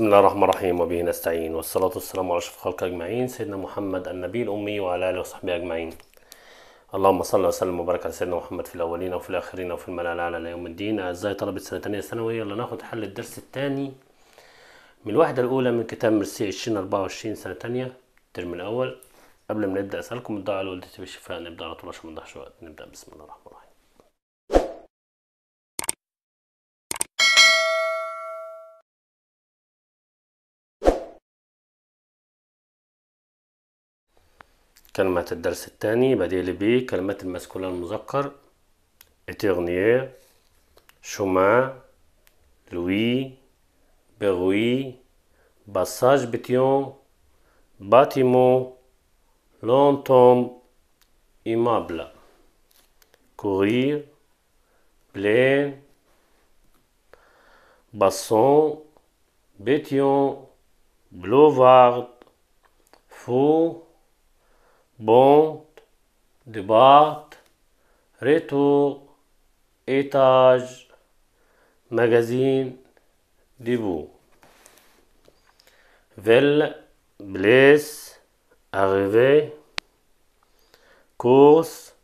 بسم الله الرحمن الرحيم وبه نستعين والصلاة والسلام على أشرف خلق أجمعين سيدنا محمد النبي الأمي وعلى آله وصحبه أجمعين اللهم صل وسلم وبارك على سيدنا محمد في الأولين وفي الآخرين وفي الملأ على يوم الدين أعزائي طلبة سنة تانية ثانوي يلا ناخد حل الدرس الثاني من الوحدة الأولى من كتاب مرسي 2024 سنة تانية الترم الأول قبل ما نبدأ أسألكم الدعاء لوالدتي بالشفاء نبدأ على طول عشان ما نضيعش وقت نبدأ بسم الله الرحمن الرحيم كلمة الدرس الثاني بديل ب كلمة المسكولة المذكر اتيرنيير شومان لوي بغوي باساج بتيون باتيمون لونتوم immeuble كورير بلين basson بتيون بلوفارد فو Bon, débat, retour, étage, magazine, debout. Velle, blesse, arrivée, course,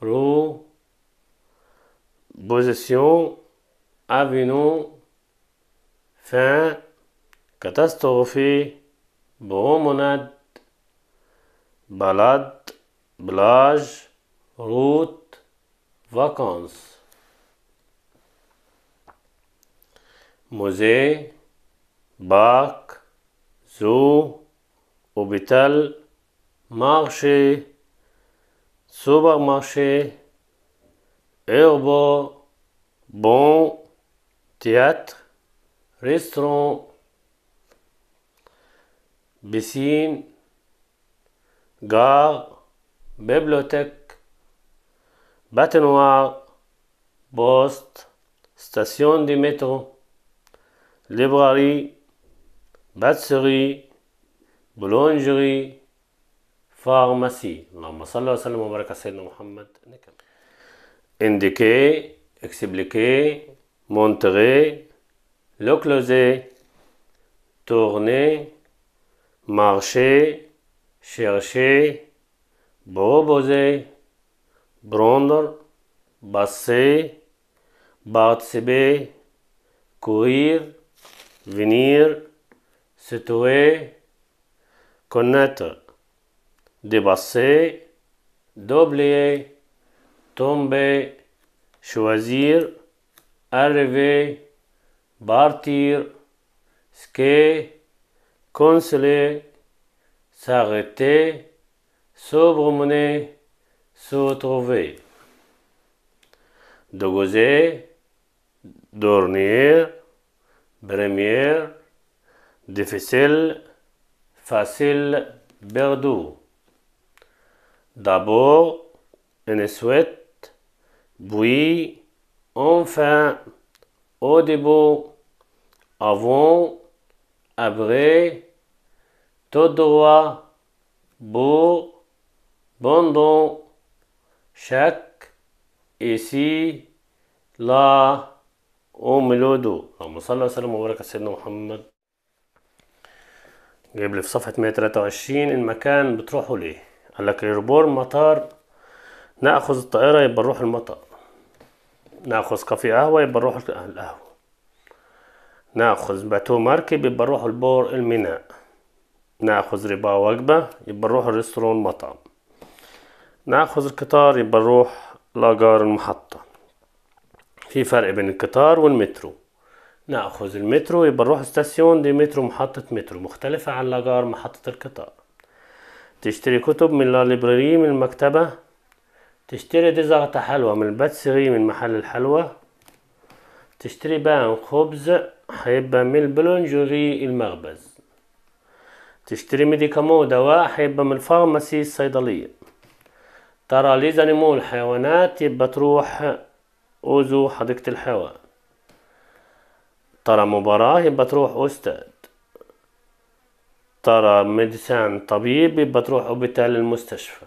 roue, position, avenue, fin, catastrophe, monade balade, blage, route, vacances. Musée, bac, zoo, hôpital, marché, supermarché, herbe, bon, théâtre, restaurant, piscine, gare, bibliothèque, bâtonnoir, poste, station de métro, librairie, batterie, boulangerie, pharmacie. Indiquer, expliquer, montrer, le closer, tourner, marcher, chercher, proposer, prendre, passer, participer, courir, venir, se trouver, connaître, dépasser, doubler, tomber, choisir, arriver, partir, skier, consoler, s'arrêter, se promener, se retrouver. De gauser, dormir, premier, difficile, facile, perdu. D'abord, une souhaite, puis, enfin, au début, avant, après, تدوى بو بندو شك إسي لا أملودو اللهم صل وسلم وبارك على سيدنا محمد جايب لي في صفحة 123 المكان بتروحوا ليه قال لك ريربور مطار ناخذ الطائرة يبقى نروح المطار ناخذ كافي قهوة يبقى نروح القهوة ناخذ باتو مركب يبقى نروح البور الميناء ناخذ ربا وجبة يبقى نروح الريستورون مطعم ناخذ القطار يبقى نروح لاجار المحطة في فرق بين القطار والمترو ناخذ المترو يبقى نروح استاسيون دي مترو محطة مترو مختلفة عن لاجار محطة القطار تشتري كتب من لا ليبراري من المكتبة تشتري دي حلوة من الباتسيري من محل الحلوة تشتري بان خبز هيبقى من البلونجوري المخبز تشتري ميديكامو دواء هيبقى من الفارماسي الصيدلية ترى ليزانيمول حيوانات يبقى تروح أوزو حديقة الحيوان ترى مباراة يبقى تروح أستاذ ترى ميديسان طبيب يبقى تروح أوبيتال المستشفى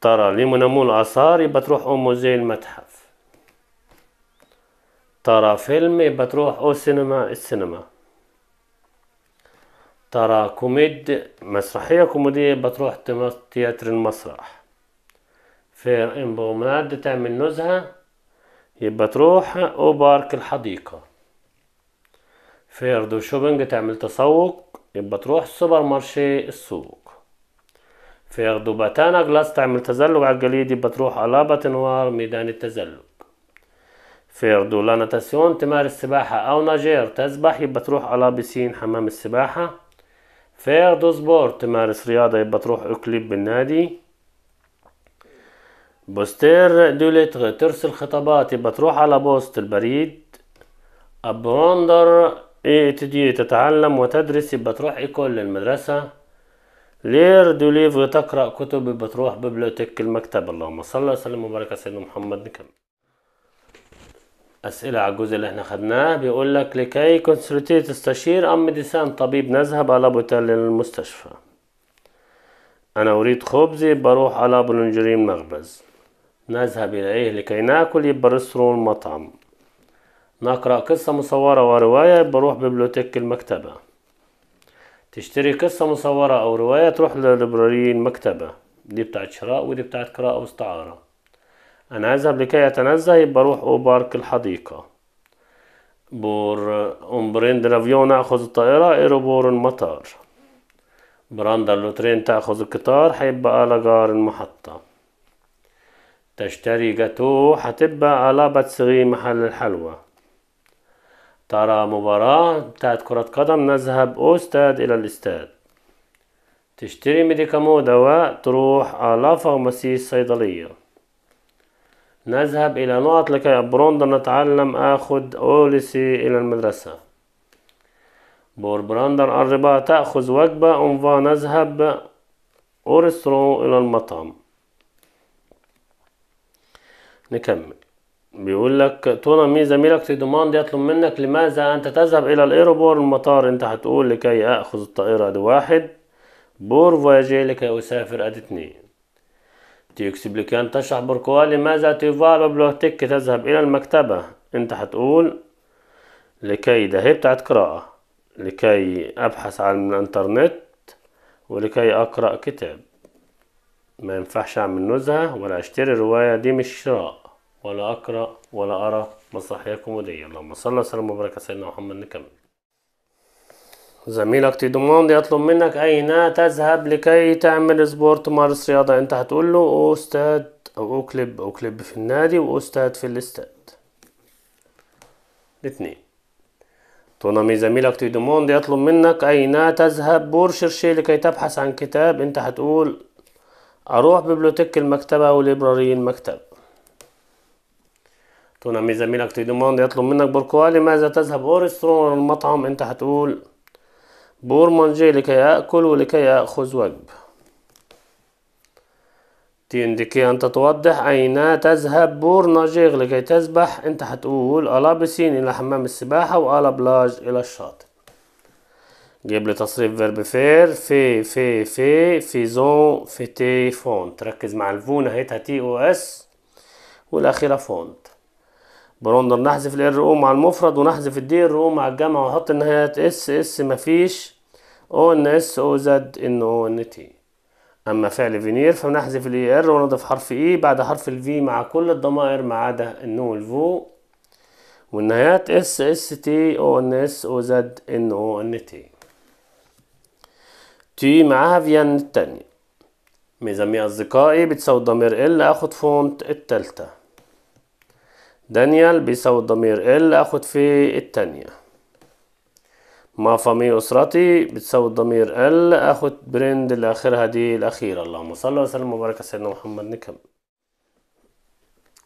ترى ليمونامول آثار يبقى تروح موزي المتحف ترى فيلم يبقى تروح أو سينما السينما ترى كوميد مسرحية كوميدية بتروح تياتر المسرح فير إن برومناد تعمل نزهة يبقى تروح أو بارك الحديقة فير دو شوبينج تعمل تسوق يبقى تروح السوبر مارشي السوق فير دو باتانا جلاس تعمل تزلج على الجليد يبقى تروح على نوار ميدان التزلج فير دو لاناتاسيون تمارس سباحة أو ناجير تسبح يبقى تروح على بسين حمام السباحة دو سبور تمارس رياضة يبقى تروح أكليب بالنادي بوستير دو لتر ترسل خطابات يبقى تروح على بوست البريد أبروندر تجي تتعلم وتدرس يبقى تروح إيكول للمدرسة لير دو ليفر تقرأ كتب يبقى تروح ببليوتك المكتب اللهم صل وسلم وبارك على سيدنا محمد نكمل أسئلة على الجزء اللي احنا خدناه بيقول لك لكي كونسلتي تستشير أم ديسان طبيب نذهب على بوتال للمستشفى أنا أريد خبز يبقى أروح على بولنجرين مخبز نذهب إليه لكي ناكل يبقى المطعم مطعم نقرأ قصة مصورة ورواية يبقى أروح ببليوتيك المكتبة تشتري قصة مصورة أو رواية تروح للليبراري المكتبة دي بتاعت شراء ودي بتاعت قراءة واستعارة أنا أذهب لكي أتنزه يبقى أروح أو بارك الحديقة بور أمبرين درافيون أخذ الطائرة إيروبور المطار براندا اللوترين تأخذ القطار هيبقى على جار المحطة تشتري جاتو هتبقى على باتسري محل الحلوى ترى مباراة بتاعت كرة قدم نذهب أوستاد إلى الاستاد تشتري ميديكامو دواء تروح على فارماسي الصيدلية نذهب إلى نقط لكي بروندا نتعلم آخذ أوليسي إلى المدرسة بور براندر الرباع تأخذ وجبة أنفا نذهب أورسترو إلى المطعم نكمل بيقول لك تونامي زميلك دوماند يطلب منك لماذا أنت تذهب إلى الإيروبور المطار أنت هتقول لكي أخذ الطائرة دي واحد بور فواجي لكي أسافر أدي اتنين تيكسبلك تشرح بركوا لماذا تيفالو بلوهتك تذهب إلى المكتبة أنت هتقول لكي ده هي بتاعت قراءة لكي أبحث عن الإنترنت ولكي أقرأ كتاب ما ينفعش أعمل نزهة ولا أشتري رواية دي مش شراء ولا أقرأ ولا أرى مسرحية كوميدية اللهم صل وسلم وبارك على سيدنا محمد نكمل زميلك تيدوموند يطلب منك أين تذهب لكي تعمل سبورت مارس رياضة أنت هتقول له أستاد أو أكلب أكلب في النادي وأستاد في الاستاد الاثنين تونامي زميلك تيدوموند يطلب منك أين تذهب بورشرشي لكي تبحث عن كتاب أنت هتقول أروح ببلوتيك المكتبة أو ليبراري المكتب تونامي زميلك تيدوموند يطلب منك بركوالي ماذا تذهب أورسترون المطعم أنت هتقول بور بورمانجي لكي يأكل ولكي يأخذ وجب دي عندكي انت توضح أين تذهب بور ناجيغ لكي تسبح أنت هتقول ألابسين إلى حمام السباحة وألابلاج إلى الشاطئ جيب لي تصريف فيرب فير في في في في زون في تي فون تركز مع الفون هيتها تي او اس والأخيرة فون بنقدر نحذف الار او مع المفرد ونحذف الدي ار او مع الجمع ونحط النهايات اس اس مفيش او ان اس او زد ان او ان تي اما فعل فينير فنحذف الاي ار ونضيف حرف اي بعد حرف الفي مع كل الضمائر ما عدا النو والفو والنهايات اس اس تي او ان اس او زد ان او ان تي تي معاها فيان التانية مي أصدقائي بتساوي الضمير ال آخد فونت التالتة دانيال بيساوي الضمير ال اخد في التانية ما فامي اسرتي بتساوي الضمير ال اخد برند الاخرها دي الاخيرة اللهم صل وسلم وبارك على سيدنا محمد نكمل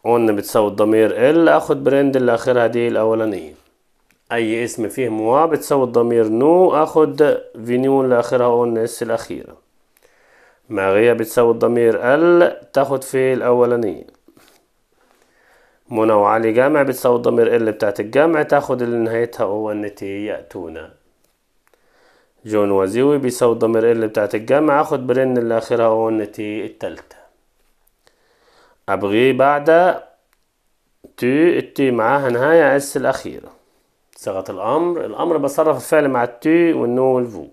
قلنا بتساوي الضمير ال اخد برند الاخرها دي الاولانية اي اسم فيه موا بتساوي الضمير نو اخد فينيون اللي اخرها اس الاخيرة ماغية بتساوي الضمير ال تاخد في الاولانية منوعة لجامع بتساوي الضمير ال بتاعت الجمع تاخد اللي نهايتها او ان تي يأتونا جون وزيوي بيساوي الضمير ال بتاعت الجمع اخد برن اللي اخرها او ان تي التالتة ابغي بعد تي التي معاها نهاية اس الأخيرة صيغة الأمر الأمر بصرف الفعل مع التي والنو والفو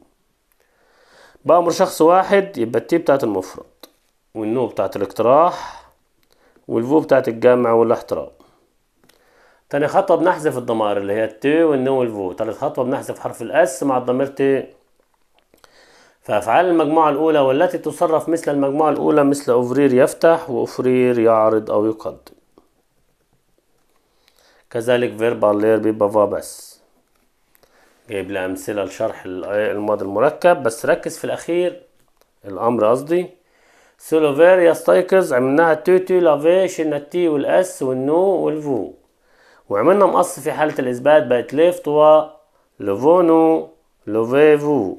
بأمر شخص واحد يبقى التي بتاعت المفرد والنو بتاعت الاقتراح والفو بتاعت الجمع والاحتراق تاني خطوة بنحذف الضمائر اللي هي الت والنو والفو تالت خطوة بنحذف حرف الاس مع الضمير تي فأفعال المجموعة الأولى والتي تصرف مثل المجموعة الأولى مثل أوفرير يفتح وأوفرير يعرض أو يقدم كذلك فيربا لير بيبقى فا بس جايب لي أمثلة لشرح الماضي المركب بس ركز في الأخير الأمر قصدي سولوفير يستيقظ عملناها توتو لافي شلنا التي والاس والنو والفو وعملنا مقص في حالة الإثبات بقت ليف توا لوفونو لوفيفو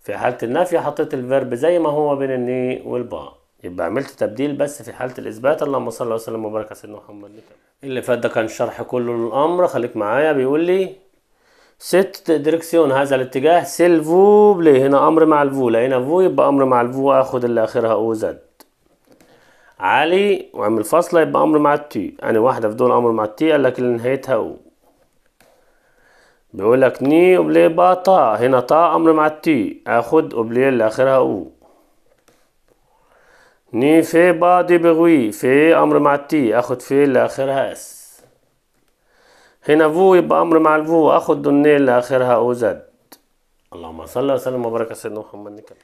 في حالة النفي حطيت الفيرب زي ما هو بين الني والبا يبقى عملت تبديل بس في حالة الإثبات اللهم صل وسلم وبارك على سيدنا محمد اللي فات ده كان شرح كله للأمر خليك معايا بيقول لي ست دركسيون هذا الاتجاه سيل بلي هنا امر مع الفو هنا فو يبقى امر مع الفو اخد اللي اخرها او زد علي وعمل فاصله يبقى امر مع التي يعني واحده في دول امر مع التي قال لك اللي نهايتها او بيقول لك ني وبلي با طا هنا طا امر مع التي اخد وبلي اللي اخرها او ني في با دي بغوي في امر مع التي اخد في اللي اخرها اس هنا فو يبقى امر مع الفو اخد دنيل لاخرها او زد اللهم صل وسلم وبارك على سيدنا محمد نكمل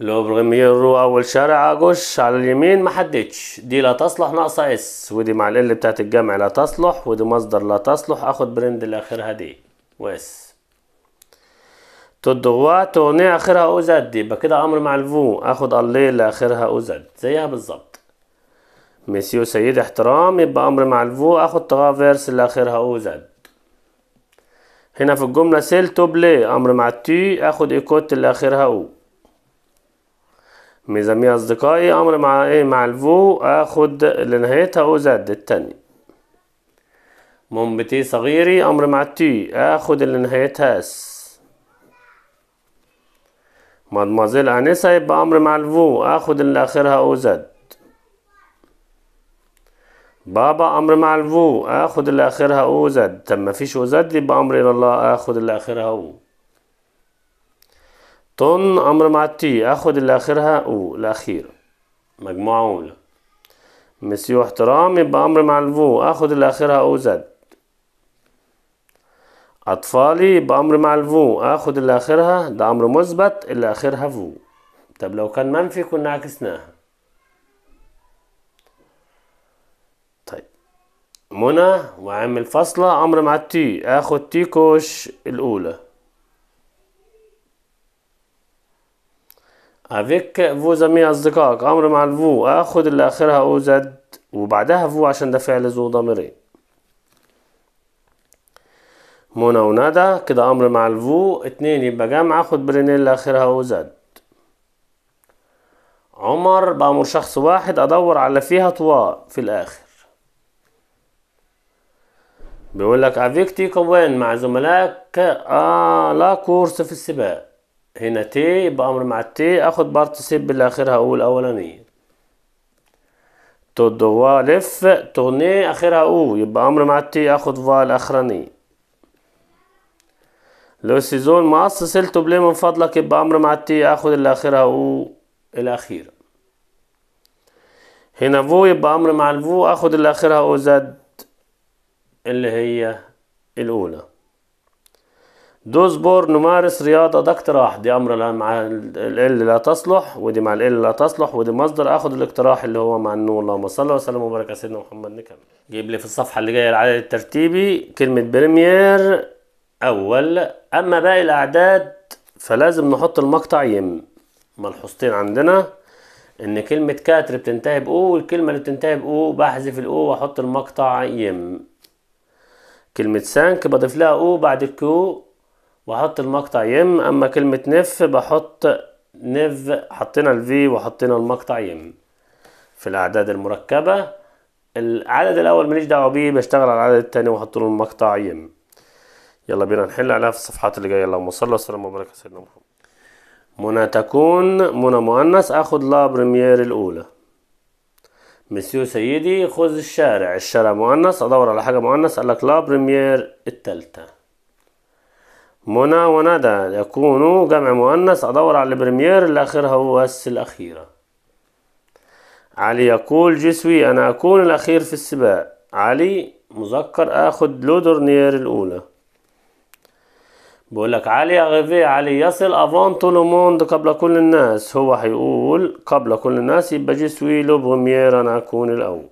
لو برغميرو اول شارع اجوش على اليمين ما حددش دي لا تصلح ناقصه اس ودي مع ال بتاعت الجمع لا تصلح ودي مصدر لا تصلح اخد برند لاخرها دي واس تدغوا تغني اخرها او زد يبقى كده امر مع الفو اخد الليل لاخرها او زد زيها بالظبط مسيو سيد احترام يبقى امر معلفو اخد طغاه فيرس اللي اخرها او زد هنا في الجمله سيل تو بلاي امر مع تي اخد ايكوت اللي اخرها او ميزامي اصدقائي امر مع ايه مع الفو اخد اللي نهايتها او زد التاني مومبتي صغيري امر مع تي اخد اللي نهايتها اس مادمازيل انسة يبقى امر مع الفو اخد اللي اخرها او زد بابا امر معلفو اخد اللي اخرها او زد طب مفيش او زد يبقى امر الى الله اخد اللي اخرها او طن امر مع التي اخد اللي اخرها او الاخير مجموعة اولى مسيو احترام يبقى امر مع الفو اخد اللي اخرها او زد اطفالي يبقى امر مع الفو اخد اللي اخرها ده امر مثبت اللي اخرها فو طب لو كان منفي كنا عكسناها منى وعامل فاصلة أمر مع التي آخد تي كوش الأولى افيك فو زمي أصدقائك أمر مع الفو آخد اللي آخرها أو زد وبعدها فو عشان ده فعل ذو ضميرين منى وندى كده أمر مع الفو اتنين يبقى جمع آخد برينيل اللي آخرها أو زد عمر بأمر شخص واحد أدور على فيها طواء في الآخر بيقول لك افيك تي كوان مع زملائك آه لا كورس في السباق هنا تي يبقى امر مع التي اخد بارتيسيب اللي اخرها او الاولانيه تدوا لف تورني اخرها او يبقى امر مع التي اخد فا الاخرانيه لو سيزون مقص سلتو بلي من فضلك يبقى امر مع التي اخد اللي اخرها او الاخيره هنا فو يبقى امر مع الفو اخد اللي اخرها او زد اللي هي الأولى دوزبور نمارس رياضة ده اقتراح دي أمر مع ال لا تصلح ودي مع ال لا تصلح ودي مصدر آخد الاقتراح اللي هو مع النور اللهم صل وسلم وبارك على سيدنا محمد نكمل جيب لي في الصفحة اللي جاية العدد الترتيبي كلمة بريمير أول أما باقي الأعداد فلازم نحط المقطع يم ملحوظتين عندنا ان كلمة كاتر بتنتهي بأو والكلمة اللي بتنتهي بأو بحذف الأو واحط المقطع يم كلمة سانك بضيف لها او بعد الكو واحط المقطع يم اما كلمة نف بحط نف حطينا الفي وحطينا المقطع يم في الاعداد المركبة العدد الاول ماليش دعوة بيه بشتغل على العدد التاني واحط له المقطع يم يلا بينا نحل عليها في الصفحات اللي جاية اللهم صل وسلم وبارك على سيدنا محمد منى تكون منى مؤنث اخد لا بريمير الاولى مسيو سيدي خذ الشارع الشارع مؤنث ادور على حاجه مؤنث قال لك لا بريمير التالتة منى وندى يكون جمع مؤنث ادور على البريمير اللي اخرها هو الس الاخيره علي يقول جسوي انا اكون الاخير في السباق علي مذكر اخد لودرنير الاولى بيقول لك علي أغيفي علي يصل افون تو لو موند قبل كل الناس هو هيقول قبل كل الناس يبقى جي سوي لو بروميير انا اكون الاول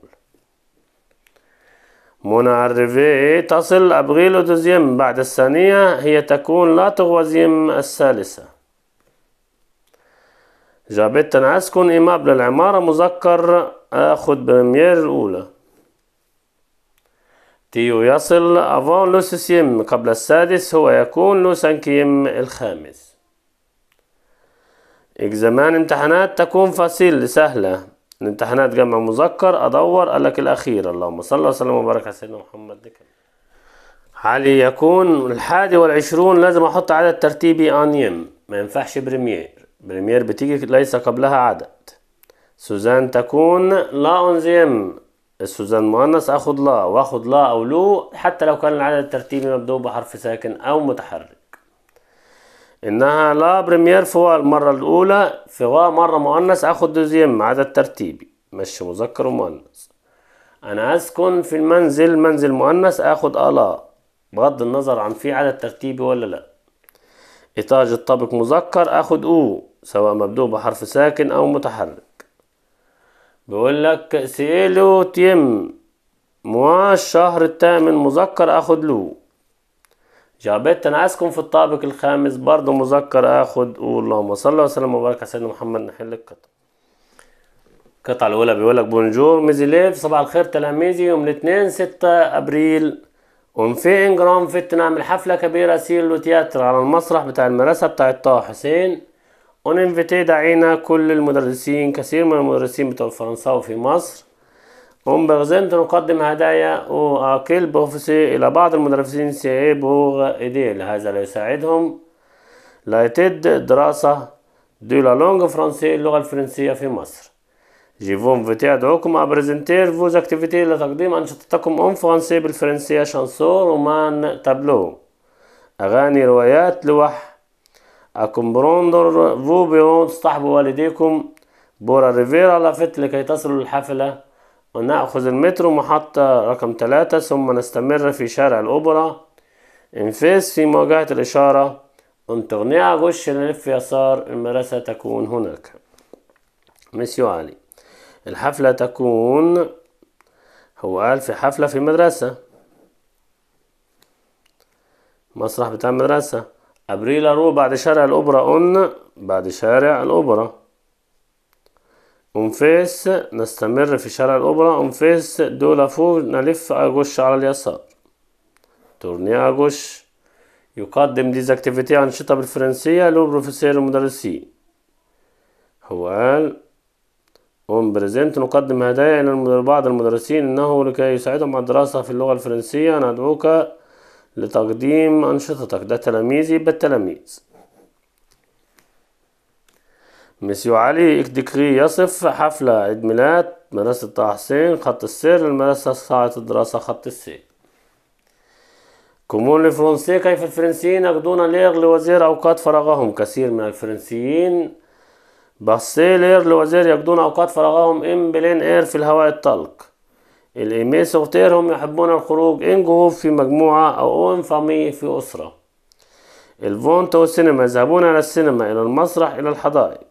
مون ارفي تصل أبريل دوزيام بعد الثانية هي تكون لا تروازيام الثالثة جابت تنعسكن ايمابل للعمارة مذكر آخد آه، بريمير الأولى تيو يصل أفون لوسيسيم قبل السادس هو يكون لوسانكيم الخامس اكزامان امتحانات تكون فصيل سهلة الامتحانات جمع مذكر أدور لك الأخير اللهم صل وسلم وبارك على سيدنا محمد دكرة. علي يكون الحادي والعشرون لازم أحط عدد ترتيبي أن يم ما ينفعش بريمير بريمير بتيجي ليس قبلها عدد سوزان تكون لا أنزيم السوزان مؤنث اخد لا واخد لا او لو حتى لو كان العدد الترتيبي مبدوء بحرف ساكن او متحرك انها لا بريمير فوا المرة الاولى فوا مرة مؤنث اخد دوزيام عدد ترتيبي مش مذكر ومؤنث انا اسكن في المنزل منزل مؤنث اخد الا بغض النظر عن في عدد ترتيبي ولا لا إتاج الطابق مذكر اخد او سواء مبدوء بحرف ساكن او متحرك بيقول لك سيلو تيم موا الشهر الثامن مذكر اخد لو جابت انا عايزكم في الطابق الخامس برضو مذكر اخد اللهم صل وسلم وبارك على سيدنا محمد نحل القطعه القطعة الأولى بيقول لك بونجور ميزيليف صباح الخير تلاميذي يوم الاثنين ستة أبريل ام في انجرام فت نعمل حفلة كبيرة سيلو تياتر على المسرح بتاع المدرسة بتاع طه حسين انفيتي دعينا كل المدرسين كثير من المدرسين بتوع فرنسا وفي مصر اون بغزنت نقدم هدايا او اكل بروفيسي الى بعض المدرسين سي بوغ ايدي هذا ليساعدهم لايتد دراسة دو لا لونغ فرنسي اللغة الفرنسية في مصر فون فيتي ادعوكم ابريزنتير فوز اكتيفيتي لتقديم انشطتكم اون فرنسي بالفرنسية شانسون رومان تابلو اغاني روايات لوح أكمبروندر فوبيون اصطحبوا والديكم بورا ريفيرا لافت لكي تصلوا للحفلة ونأخذ المترو محطة رقم ثلاثة ثم نستمر في شارع الأوبرا انفيس في مواجهة الإشارة انتغنية غش نلف يسار المدرسة تكون هناك مسيو علي الحفلة تكون هو قال في حفلة في مدرسة مسرح بتاع المدرسة أبريل رو بعد شارع الأوبرا أون بعد شارع الأوبرا أونفيس نستمر في شارع الأوبرا أونفيس دو لافو نلف أجوش على اليسار تورني أجوش يقدم ديز أكتيفيتي أنشطة بالفرنسية لو بروفيسير المدرسين هو قال اون بريزنت نقدم هدايا إلى بعض المدرسين إنه لكي يساعدهم على الدراسة في اللغة الفرنسية ندعوك لتقديم أنشطتك ده تلاميذي بالتلاميذ مسيو علي إكدكري يصف حفلة عيد ميلاد مدرسة طه حسين خط السير المدرسة ساعة الدراسة خط السير كومون الفرنسي كيف الفرنسيين أخذونا ليغ لوزير أوقات فراغهم كثير من الفرنسيين بس ليغ لوزير يقضون أوقات فراغهم إن بلين إير في الهواء الطلق الايميل سوفتير هم يحبون الخروج ان جروب في مجموعة او ان فامي في اسرة الفونت والسينما يذهبون الى السينما الى المسرح الى الحدائق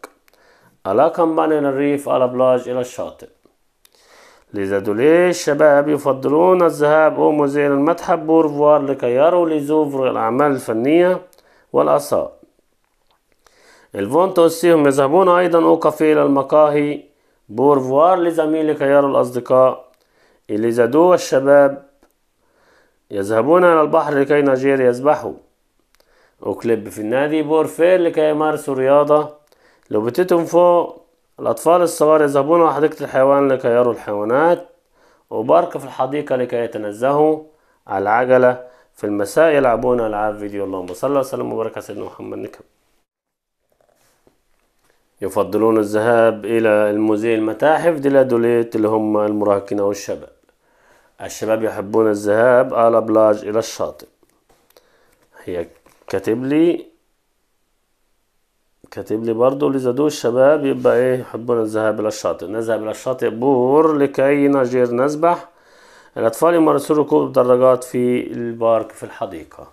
كمباني الى الريف على بلاج الى الشاطئ لذا دولي الشباب يفضلون الذهاب أو موزيل المتحف بورفوار لكي يروا لزوفر الأعمال الفنية والآثار الفونتوسي هم يذهبون أيضا أو كافيه إلى المقاهي بورفوار لزميلك لكي يروا الأصدقاء اللي زادوه الشباب يذهبون إلى البحر لكي نجير يسبحوا وكليب في النادي بورفير لكي يمارسوا رياضة لوبتتهم فوق الأطفال الصغار يذهبون إلى حديقة الحيوان لكي يروا الحيوانات وبارك في الحديقة لكي يتنزهوا على العجلة في المساء يلعبون ألعاب فيديو اللهم صلى وسلم وبارك على سيدنا محمد نكب يفضلون الذهاب إلى الموزي المتاحف دي لادوليت اللي هم المراهقين أو الشباب الشباب يحبون الذهاب على بلاج إلى الشاطئ هي كاتب لي كاتب لي برضه لزادو الشباب يبقى ايه يحبون الذهاب الى الشاطئ نذهب الى الشاطئ بور لكي نجير نسبح الاطفال يمارسون ركوب الدراجات في البارك في الحديقه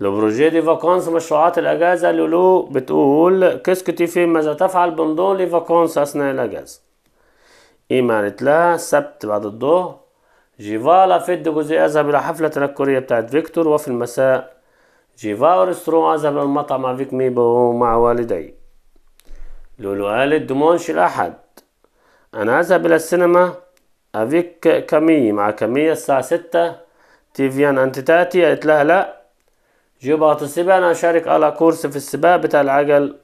لو بروجي دي فاكونس مشروعات الاجازه لولو بتقول تي في ماذا تفعل بندون لي فاكونس اثناء الاجازه إيمانت لا السبت بعد الظهر جيفالا فيد جوزي أذهب إلى حفلة تنكرية بتاعت فيكتور وفي المساء جيفا ورسترو أذهب إلى المطعم مع فيك ميبو ومع والدي لولو قالت دومونش الأحد أنا أذهب إلى السينما أفيك كمية مع كمية الساعة ستة تيفيان أنت تأتي قالت لها لأ جيبها تسيبها أنا أشارك على كورس في السباق بتاع العجل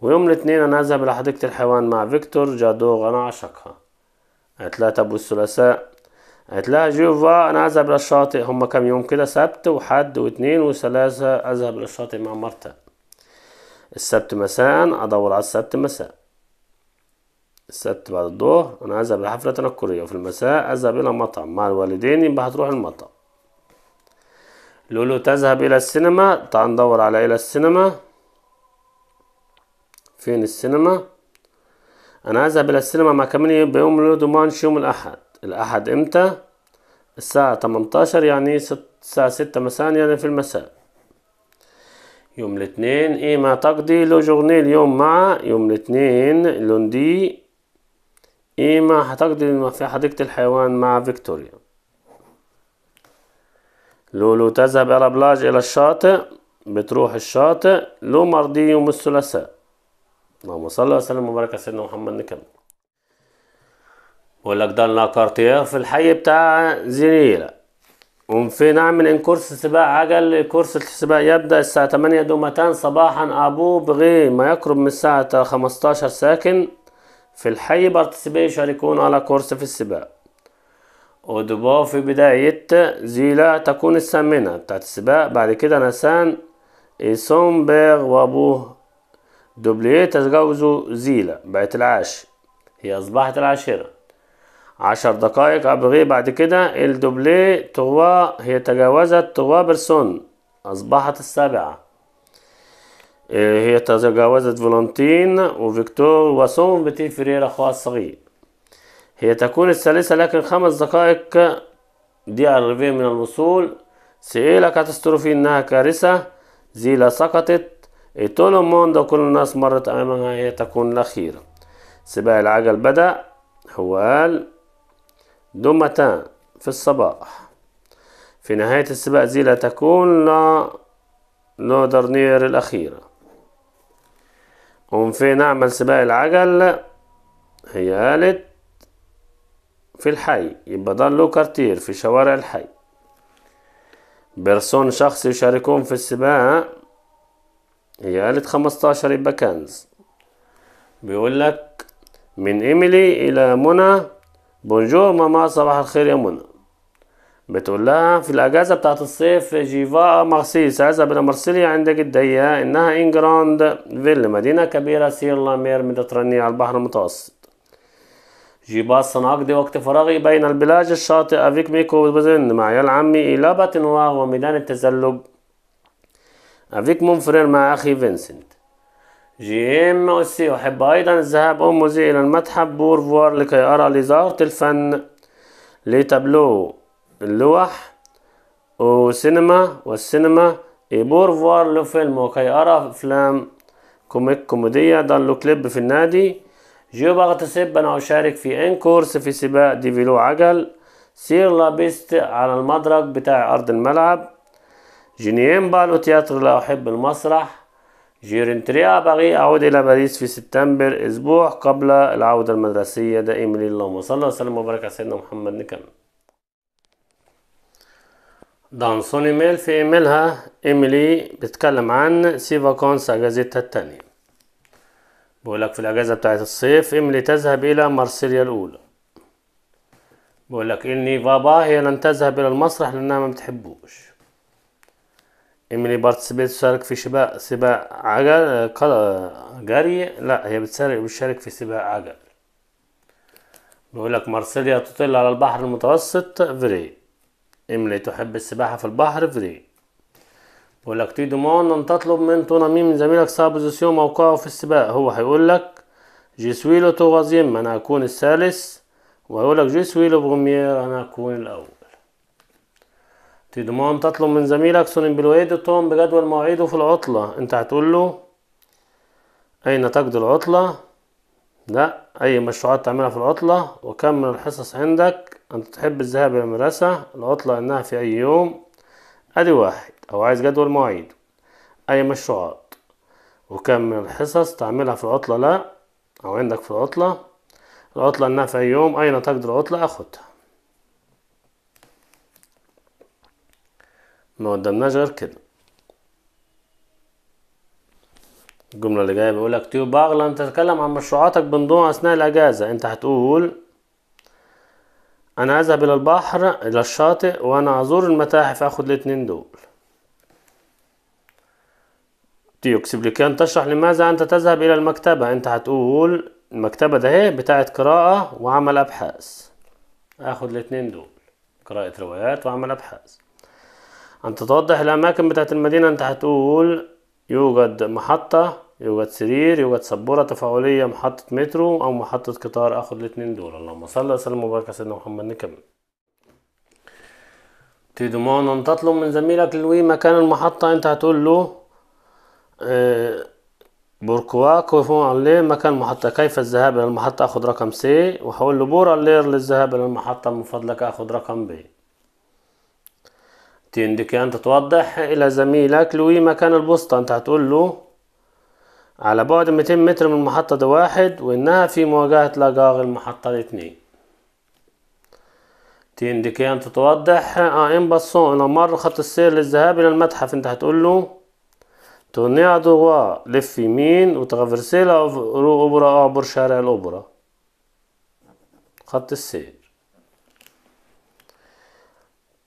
ويوم الاثنين أنا أذهب إلى حديقة الحيوان مع فيكتور جادوغ أنا أعشقها ثلاثة قالت هتلاقي جيوفا انا اذهب الى الشاطئ هما كام يوم كده سبت وحد واثنين وثلاثة اذهب الى الشاطئ مع مرتا السبت مساء ادور على السبت مساء السبت بعد الظهر انا اذهب لحفلة تنكرية وفي المساء اذهب الى مطعم مع الوالدين يبقى هتروح المطعم لولو تذهب الى السينما تعال ندور على الى السينما فين السينما انا أذهب الى السينما مع كاميليا بيوم لودو مانش يوم الاحد الاحد امتى الساعة 18 يعني ست الساعة 6 مساء يعني في المساء يوم الاثنين إيما تقضي لو جورني اليوم مع يوم الاثنين لوندي إيما هتقضي في حديقة الحيوان مع فيكتوريا لولو تذهب إلى بلاج إلى الشاطئ بتروح الشاطئ لو مرضي يوم الثلاثاء اللهم صل وسلم وبارك على سيدنا محمد نكمل بقول لك ده لاكارتيا في الحي بتاع زينيرا ومن في اعمل إن كورس سباق عجل كورس السباق يبدأ الساعة 8 دومتان صباحا أبوه بغي ما يقرب من الساعة 15 ساكن في الحي بارتسيبي يشاركون على كورس في السباق ودبا في بداية زيلا تكون الثامنة بتاعت السباق بعد كده نسان بيغ وأبوه دوبليو تتجاوزه زيلا بقت العاشر هي أصبحت العاشرة عشر دقائق أبغي بعد كده الدوبلي توا هي تجاوزت توا برسون أصبحت السابعة آه، هي تجاوزت فولنتين وفيكتور وسون بتي فريرا أخوها الصغير هي تكون الثالثة لكن خمس دقائق دي الريفي من الوصول سئلة كاتستروفي إنها كارثة زيلا سقطت اي طول mondo كل الناس مرت أمامها هي تكون الأخيرة سباق العجل بدأ هو قال دو في الصباح في نهاية السباق زيلا لا تكون لا لو درنير الأخيرة في نعمل سباق العجل هي قالت في الحي يبقى ضل له كارتير في شوارع الحي برسون شخص يشاركون في السباق يالت خمستاشر يبقى كنز بيقول لك من إيميلي إلى منى بونجور ماما صباح الخير يا منى بتقول لها في الأجازة بتاعت الصيف جيفا مارسيل سأذهب إلى مارسيليا عند جدة إنها إنجراند فيل مدينة كبيرة سير لامير ميديترانية على البحر المتوسط جيبا سنقضي وقت فراغي بين البلاج الشاطئ أفيك ميكو وبزن مع عيال عمي إلى باتنوا وميدان التزلج افيك مون فرير مع اخي فينسنت جيم اوسي او سي احب ايضا الذهاب او موزي الى المتحف بورفوار لكي ارى لزارة الفن لتابلو اللوح وسينما والسينما اي بورفوار لفيلم وكي ارى افلام كوميك كوميدية ضلوا كليب في النادي جيو بغتسب أنا أشارك في إن كورس في سباق ديفيلو عجل سير لابيست على المدرج بتاع أرض الملعب جنيين بالو تياتر لا أحب المسرح جيرنتريا بغي أعود إلى باريس في سبتمبر أسبوع قبل العودة المدرسية دائما لله وصلى الله وسلم وبارك على سيدنا محمد نكمل دانسون ايميل في ايميلها ايميلي بتكلم عن سي فاكونس اجازتها التانية بقولك في الاجازة بتاعت الصيف ايميلي تذهب الى مارسيليا الاولى بقولك اني بابا هي لن تذهب الى المسرح لانها ما بتحبوش إيميلي بارتسبيت تشارك في شباء سباق عجل آه، آه، جري لا هي بتشارك بتشارك في سباق عجل بيقول لك مارسيليا تطل على البحر المتوسط فري إيميلي تحب السباحة في البحر فري بيقول لك تي دومون أن تطلب من تونامي من زميلك سابوزيسيون موقعه في السباق هو هيقول لك جي سوي لو أنا أكون الثالث وهيقولك لك جي سويلو بغمير أنا أكون الأول تدمام تطلب من زميلك توم بجدول مواعيده في العطلة انت هتقول له أين تقضي العطلة لا أي مشروعات تعملها في العطلة وكم من الحصص عندك أنت تحب الذهاب إلى المدرسة العطلة إنها في أي يوم أدي واحد أو عايز جدول مواعيد أي مشروعات وكم من الحصص تعملها في العطلة لا أو عندك في العطلة العطلة إنها في أي يوم أين تقضي العطلة أخدها ما قدامناش غير كده الجملة اللي جاية بيقولك تيو باغلا انت تتكلم عن مشروعاتك بنضوء أثناء الأجازة أنت هتقول أنا أذهب إلى البحر إلى الشاطئ وأنا أزور المتاحف أخد الاتنين دول تيوك سبليكان تشرح لماذا أنت تذهب إلى المكتبة أنت هتقول المكتبة ده هي إيه؟ بتاعت قراءة وعمل أبحاث أخد الاتنين دول قراءة روايات وعمل أبحاث انت توضح الاماكن بتاعت المدينة انت هتقول يوجد محطة يوجد سرير يوجد سبورة تفاعلية محطة مترو او محطة قطار اخد الاتنين دول اللهم صل وسلم وبارك على سيدنا محمد نكمل تضمن ان تطلب من زميلك لوي مكان المحطة انت هتقول له آه، بوركوا كوفون علي مكان المحطة كيف الذهاب إلى المحطة آخد رقم سي وهقول له بور للذهاب إلى المحطة من فضلك آخد رقم بي تندكان تتوضح إلى زميلك لوي مكان البوسطة أنت هتقول له على بعد 200 متر من المحطة ده واحد وإنها في مواجهة لاجاغ المحطة الاتنين توضح تتوضح آه، أن بصون إلى مر خط السير للذهاب إلى المتحف أنت هتقول له تورني دوا لف يمين وتغفرسي لأوبرا أعبر آه، شارع الأوبرا خط السير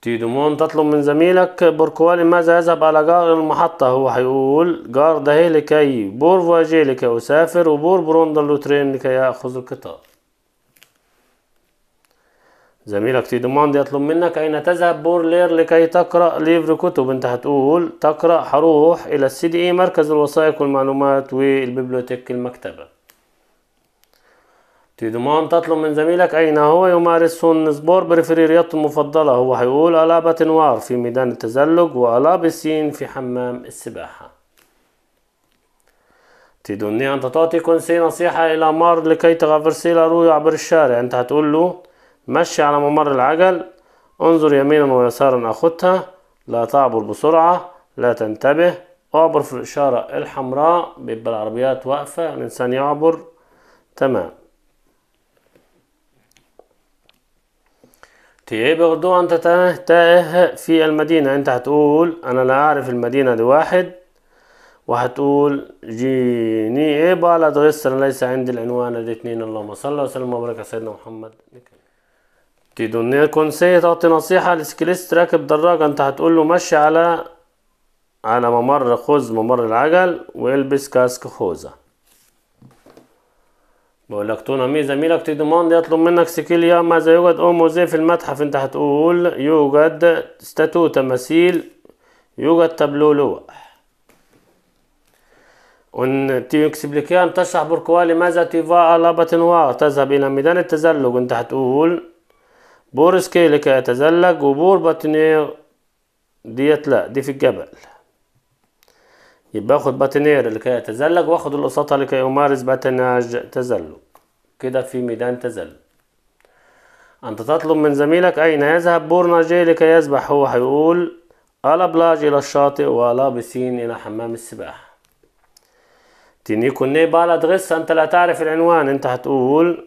تيدومون تطلب من زميلك بركوالي ماذا يذهب على جار المحطة هو حيقول جار ده هي لكي بور فواجي لكي أسافر وبور بروند لوترين لكي أخذ القطار زميلك تيدوموند يطلب منك أين تذهب بور لير لكي تقرأ ليفر كتب أنت هتقول تقرأ حروح إلى السي دي إي مركز الوثائق والمعلومات والبيبليوتيك المكتبة تيدمان تطلب من زميلك أين هو يمارس سبور بريفري رياضته المفضلة هو هيقول ألابة نوار في ميدان التزلج وألاب السين في حمام السباحة تدني أنت تعطي كونسي نصيحة إلى مار لكي تغفرسي لرو يعبر الشارع أنت هتقول له مشي على ممر العجل انظر يمينا ويسارا أخدها لا تعبر بسرعة لا تنتبه اعبر في الإشارة الحمراء بيبقى العربيات واقفة الإنسان يعبر تمام تي طيب، برضو انت تائه في المدينة انت هتقول انا لا اعرف المدينة دي واحد وهتقول جيني ايه بلد غسر ليس عندي العنوان اتنين اللهم صل وسلم وبارك على سيدنا محمد تدني كونسي تعطي نصيحة لسكليست راكب دراجة انت هتقول له مشي على على ممر خذ ممر العجل والبس كاسك خوذه بقول لك تونامي زميلك تيدوموند يطلب منك سيكيليا ماذا يوجد او موزي في المتحف انت هتقول يوجد ستاتو تماثيل يوجد تابلو لوح ان تيكسبليكيا تشرح بوركوا لماذا تيفا على باتنوا تذهب الى ميدان التزلج انت هتقول بور سكيليكا يتزلج وبور باتنير ديت لا دي في الجبل يبقى اخد باتينير لكي اتزلج واخد الوساطة لكي يمارس باتيناج تزلج كده في ميدان تزلج انت تطلب من زميلك اين يذهب بورناجي لكي يسبح هو هيقول ألا بلاج إلى الشاطئ ولا بسين إلى حمام السباحة تيني كوني غس أنت لا تعرف العنوان أنت هتقول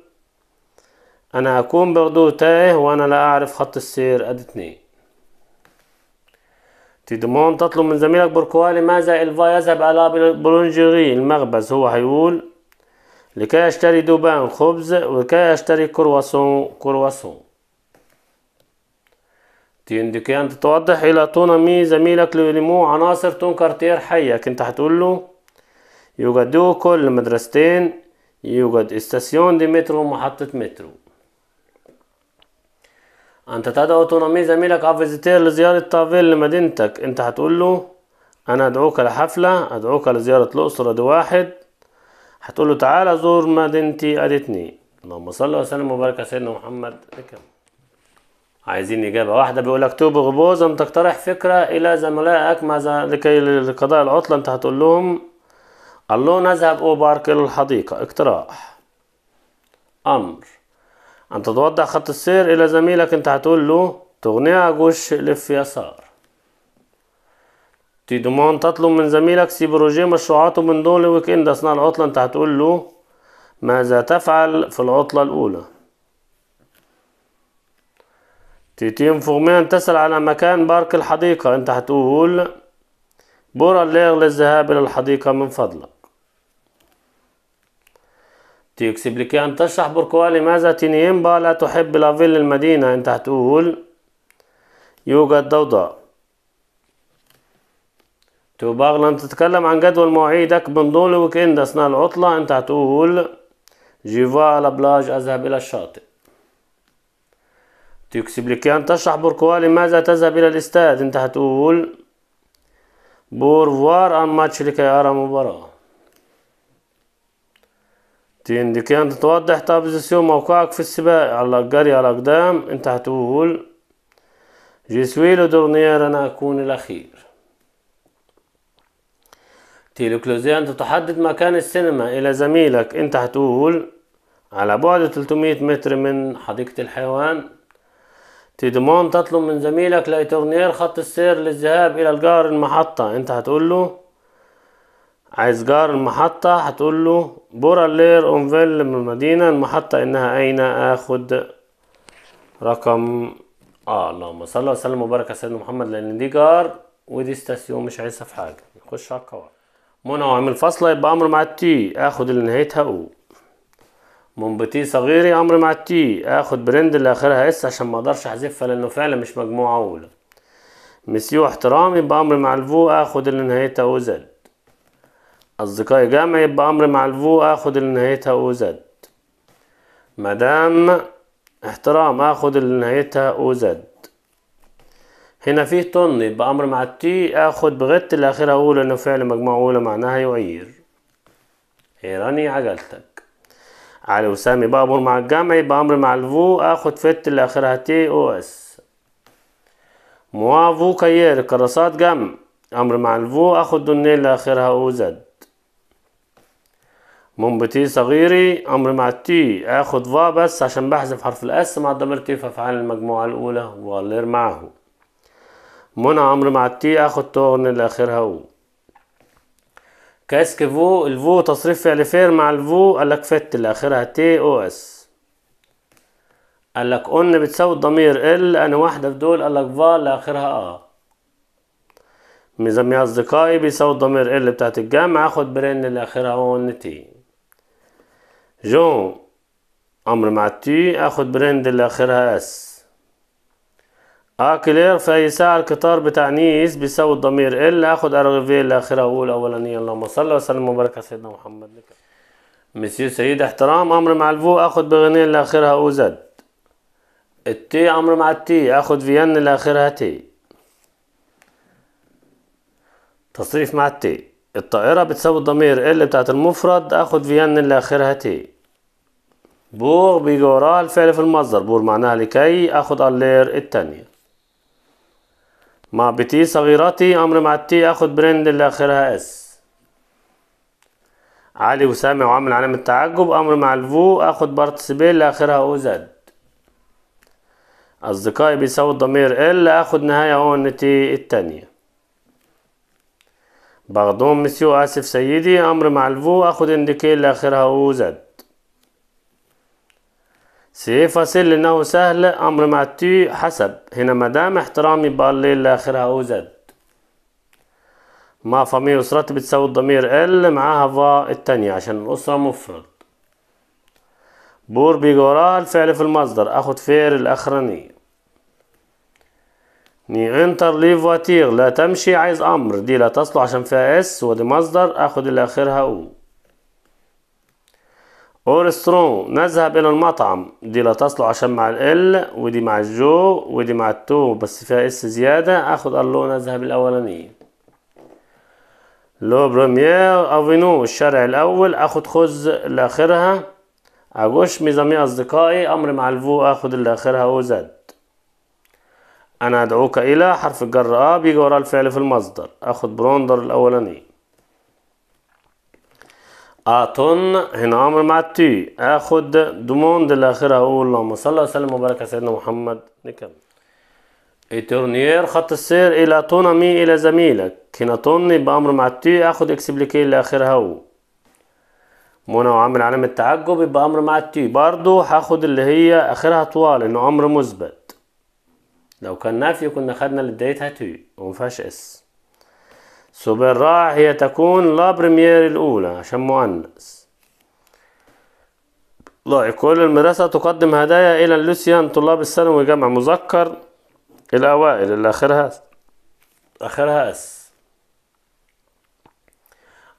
أنا هكون بغدو تايه وأنا لا أعرف خط السير أد اتنين تيدمون تطلب من زميلك بركوالي ماذا إلفا يذهب الى بلونجيري المخبز هو هيقول لكي اشتري دوبان خبز ولكي اشتري كرواسون كرواسون تينديكي أنت توضح إلى تونامي زميلك لليمو عناصر تون كارتير حيك أنت هتقول له يوجد كل مدرستين يوجد استاسيون دي مترو محطة مترو أنت تدعو طونامي زميلك أفيزيتير لزيارة طافيل لمدينتك أنت هتقول له أنا أدعوك لحفلة أدعوك لزيارة الأقصر دي واحد هتقول له تعالى زور مدينتي أدي اتنين اللهم صل وسلم وبارك على سيدنا محمد كم عايزين إجابة واحدة بيقول لك توب ام تقترح فكرة إلى زملائك ماذا لكي لقضاء العطلة أنت هتقول لهم الله نذهب او بارك الحديقة اقتراح أمر أن توضع خط السير إلى زميلك أنت هتقول له تغنيها جوش لف يسار تي دومون تطلب من زميلك سي بروجي مشروعاته من دون الويك اند أثناء العطلة أنت هتقول له ماذا تفعل في العطلة الأولى تيتيم أن تسأل على مكان بارك الحديقة أنت هتقول بورا الليغ للذهاب إلى الحديقة من فضلك تيكسبليكي أن تشرح بركوا لماذا تينيمبا لا تحب لافيل المدينة أنت هتقول يوجد ضوضاء توباغ لن تتكلم عن جدول مواعيدك من ويكند أثناء العطلة أنت هتقول جيفا على بلاج أذهب إلى الشاطئ تيكسبليكي أن تشرح بركوا لماذا تذهب إلى الاستاد أنت هتقول بورفوار أن ماتش لكي أرى مباراة تين دي كانت توضح تابزيسيون موقعك في السباق على الجري على قدام انت هتقول سوي لو دورنيير انا هكون الاخير أنت تحدد مكان السينما الى زميلك انت هتقول على بعد 300 متر من حديقة الحيوان تدمون تطلب من زميلك لا خط السير للذهاب الى الجار المحطة انت هتقول له عايز جار المحطة هتقول له بورا لير اونفيل من المدينة المحطة انها اين اخد رقم اه اللهم صل وسلم وبارك على سيدنا محمد لان دي جار ودي ستاسيون مش عايزها في حاجة نخش على القواعد منى وعامل فاصلة يبقى امر مع التي اخد اللي نهايتها او منبتي صغيري امر مع التي اخد برند اللي اخرها اس عشان ما اقدرش احذفها لانه فعلا مش مجموعة اولى مسيو احترامي يبقى امر مع الفو اخد اللي نهايتها او زد أصدقائي جمع يبقى أمر مع الفو آخد اللي نهايتها أو زد مدام احترام آخد اللي نهايتها أو زد هنا فيه طن يبقى أمر مع التي آخد بغت اللي آخرها أولى إنه فعل مجموعة أولى معناها يعير إيراني عجلتك علي وسامي بقى أمر مع الجمع يبقى أمر مع الفو آخد فت اللي آخرها تي أو إس موافو كير كراسات جمع أمر مع الفو آخد دوني اللي آخرها أو زد منبتي صغيري امر مع التي اخد فا بس عشان بحذف حرف الاس مع الضمير تي فافعال المجموعه الاولى واغير معه منى امر مع التي اخد تغن لاخرها او كاسك فو الفو تصريف فعل فير مع الفو قالك فت لاخرها تي او اس قالك اون بتساوي الضمير ال انا واحده في دول قالك فا لاخرها اه مزمي اصدقائي بيساوي الضمير ال بتاعت الجمع اخد برن لاخرها اون تي جون عمر مع التي اخد برند اللي اخرها اس اكلير في ساعة القطار بتاع نيس بيساوي الضمير ال اخد ارغفي اللي اخرها هو الاولانية اللهم صل وسلم وبارك على سيدنا محمد لك مسيو سيد احترام امر مع الفو اخد بغنية اللي اخرها او زد التي امر مع التي اخد فين اللي اخرها تي تصريف مع التي الطائرة بتساوي الضمير ال بتاعت المفرد اخد فين اللي اخرها تي بور بيجي وراه الفعل في المصدر بور معناها لكي اخد اللير التانية مع بتي صغيرتي امر مع التي اخد برند اللي اخرها اس علي وسامع وعمل علامة تعجب امر مع الفو اخد بارتسبيل اللي اخرها او زد اصدقائي بيساوي الضمير ال اخد نهاية او تي التانية بغضون مسيو اسف سيدي امر مع الفو اخد انديكي اللي اخرها او زد سي فاصل لأنه سهل أمر مع تي حسب هنا مدام احترامي بال لآخرها أو زد ما فامي أسرتي بتساوي الضمير ال معاها فا التانية عشان الأسرة مفرد بور بيجي وراها الفعل في المصدر أخد فير الأخرانية ني انتر لي فواتير لا تمشي عايز أمر دي لا تصلح عشان فيها اس ودي مصدر أخد الآخرها آخرها أو اورسترون نذهب إلى المطعم دي لا تصلح عشان مع ال ودي مع الجو ودي مع التو بس فيها اس زيادة آخد الله نذهب الأولانية لو بروميير افينو الشارع الأول آخد خز لآخرها أجوش ميزامي أصدقائي أمر مع الفو آخد اللي آخرها أو زد أنا أدعوك إلى حرف الجر أ بيجي ورا الفعل في المصدر آخد بروندر الأولاني اعطن هنا عمر مع التي اخد دوموند الاخيره اقول اللهم صل وسلم وبارك على سيدنا محمد نكمل ايترنيير خط السير الى مي الى زميلك هنا طن يبقى امر مع التي اخد اكسبليكي لاخرها هو منى وعامل علامة تعجب يبقى امر مع التي برضو هاخد اللي هي اخرها طوال انه امر مثبت لو كان نافي كنا خدنا اللي بدايتها تي ومفيهاش اس سوبر راح هي تكون لا بريمير الأولى عشان مؤنث ضع كل المدرسة تقدم هدايا إلى اللوسيان طلاب الثانوي جمع مذكر الأوائل اللي آخرها آخرها أس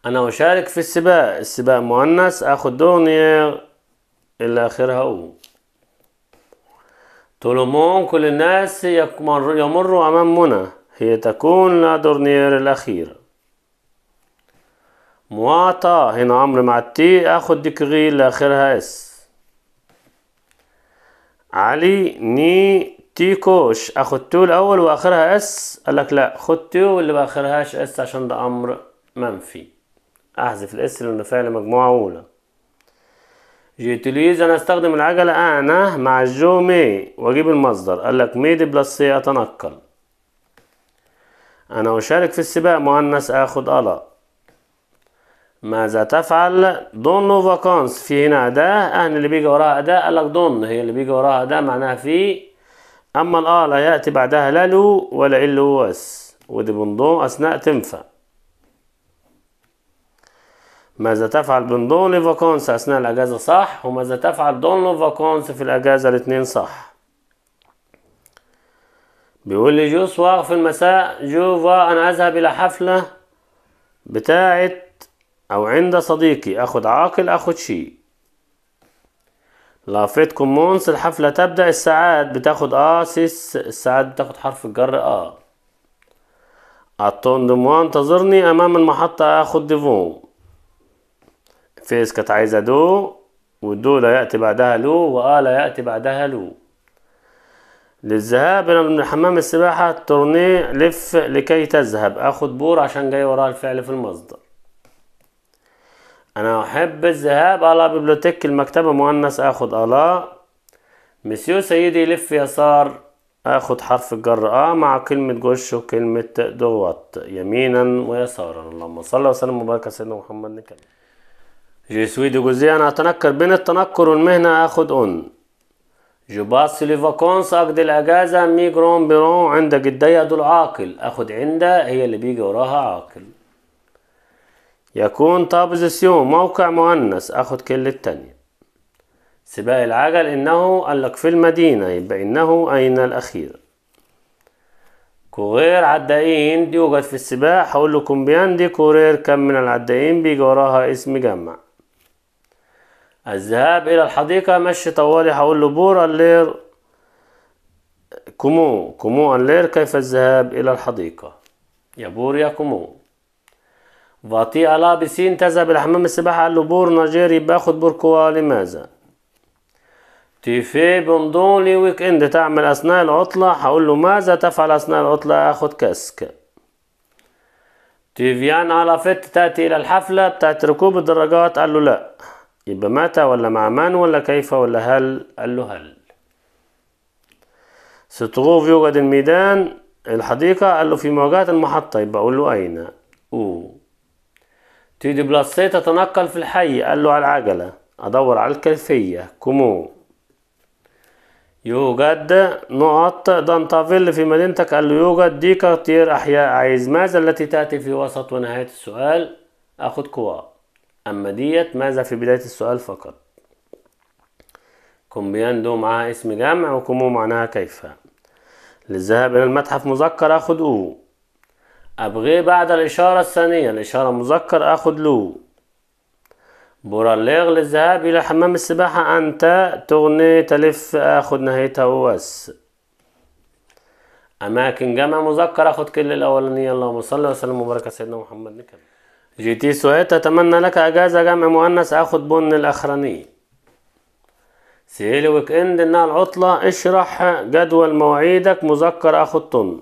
أنا أشارك في السباق السباق مؤنث آخد دونير اللي آخرها أو تولومون كل الناس يمروا أمام منى هي تكون لادورنير الأخير الأخيرة هنا عمر مع التي آخد ديكغي لآخرها اس علي ني تيكوش آخد تو الأول وآخرها اس قالك لأ خد تو واللي بآخرهاش اس عشان ده أمر منفي أحذف الاس لأنه فعل مجموعة أولى جيتوليز أنا أستخدم العجلة أنا مع الجو مي وأجيب المصدر قالك ميدي بلس سي أتنقل أنا أشارك في السباق مؤنث آخد ألا ماذا تفعل دون فاكونس في هنا أداة أهن اللي بيجي وراها أداة قال لك دون هي اللي بيجي وراها أداة معناها في أما الأ لا يأتي بعدها لالو ولا إلو واس ودي بندون أثناء تنفع ماذا تفعل بندون فاكونس أثناء الأجازة صح وماذا تفعل دون فاكونس في الأجازة الاثنين صح بيقول لي جو سواغ في المساء جوفا أنا أذهب إلى حفلة بتاعة أو عند صديقي أخد عاقل أخد شيء لافيت كومونس الحفلة تبدأ الساعات بتاخد اه سيس الساعات بتاخد حرف الجر اه التون دو انتظرني أمام المحطة آخد ديفون فيس كانت عايزة دو ودو لا يأتي بعدها لو وآ لا يأتي بعدها لو للذهاب انا من حمام السباحة تورنيه لف لكي تذهب اخد بور عشان جاي وراها الفعل في المصدر انا احب الذهاب على بيبليوتيك المكتبة مؤنث اخد الا مسيو سيدي لف يسار اخد حرف الجر اه مع كلمة جوش وكلمة دوت يمينا ويسارا اللهم صل وسلم وبارك على سيدنا محمد نكمل جي سويدي جزئي انا اتنكر بين التنكر والمهنة اخد اون جو باس لي فاكونس اقضي الاجازه مي جرون بيرون عندك الداية دول عاقل اخد عنده هي اللي بيجي وراها عاقل يكون تابوزيسيون موقع مؤنس اخد كل التانية سباق العجل انه قالك في المدينة يبقى انه اين الاخير كورير عدائين دي وجد في السباق هقول لكم بيان دي كورير كم من العدائين بيجي وراها اسم جمع الذهاب إلى الحديقة مشي طوالي هقول له بور اللير كمو كمو اللير كيف الذهاب إلى الحديقة يا بور يا كمو فاتي على بسين تذهب إلى حمام السباحة قال له بور نيجيري باخد بور كوا لماذا تيفي بمضون لي ويك اند تعمل أثناء العطلة حقول له ماذا تفعل أثناء العطلة آخد كاسك تيفيان على فت تأتي إلى الحفلة بتاعت ركوب الدراجات قال له لأ يبقى متى ولا مع من ولا كيف ولا هل قال له هل ستغوف يوجد الميدان الحديقة قال له في مواجهة المحطة يبقى أقول له أين أو تي دي بلاسي تتنقل في الحي قال له على العجلة أدور على الكيفية كومو يوجد نقط دانتافيل في مدينتك قال له يوجد كارتير أحياء عايز ماذا التي تأتي في وسط ونهاية السؤال أخد كوار أما ديت ماذا في بداية السؤال فقط كومبياندو معاها اسم جمع وكومو معناها كيف للذهاب إلى المتحف مذكر آخد أو أبغي بعد الإشارة الثانية الإشارة مذكر آخد لو برلغ للذهاب إلى حمام السباحة أنت تغني تلف آخد نهايتها وس أماكن جمع مذكر آخد كل الأولانية اللهم صل وسلم وبارك على سيدنا محمد نكمل جي تي سويت أتمنى لك أجازة جمع مؤنث أخد بن الأخرانية سيلي ويك إند إنها العطلة اشرح جدول مواعيدك مذكر أخد طن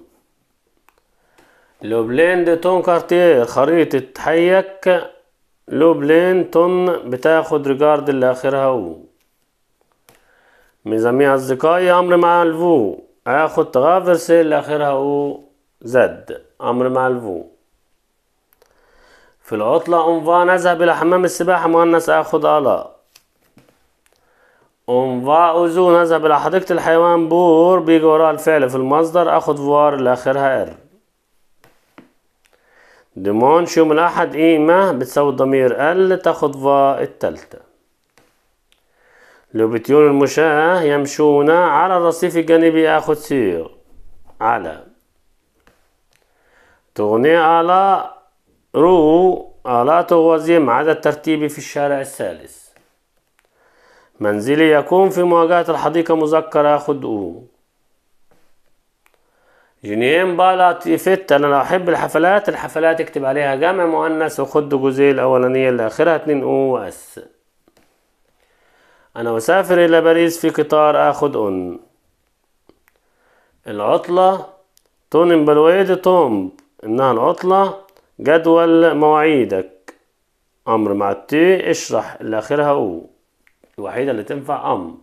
لوبلين دي تون كارتير خريطة حيك لوبلين تون بتاخد ريجارد اللي آخرها أو من أصدقائي أمر مع الفو آخد تغافر سيل اللي آخرها أو زد أمر مع الفو في العطلة أون فا نذهب إلى حمام السباحة مؤنث آخد ألا أون فا أوزو نذهب إلى حديقة الحيوان بور بيجي وراء الفعل في المصدر آخد فوار لآخرها إر دمون شو من الأحد إيمة بتساوي الضمير ال تاخد فا التالتة لوبتيون المشاة يمشون على الرصيف الجانبي آخد سير على تغني على لا توازي مع هذا الترتيب في الشارع الثالث منزلي يكون في مواجهة الحديقة مذكرة او جنيين بالات يفت انا لو احب الحفلات الحفلات اكتب عليها جمع مؤنث وخد جزئي الاولانية لاخرها اتنين او واس انا بسافر الى باريس في قطار اخد ان العطلة تون بالويد تومب انها العطلة جدول مواعيدك أمر مع تي اشرح لآخرها أو الوحيدة اللي تنفع أم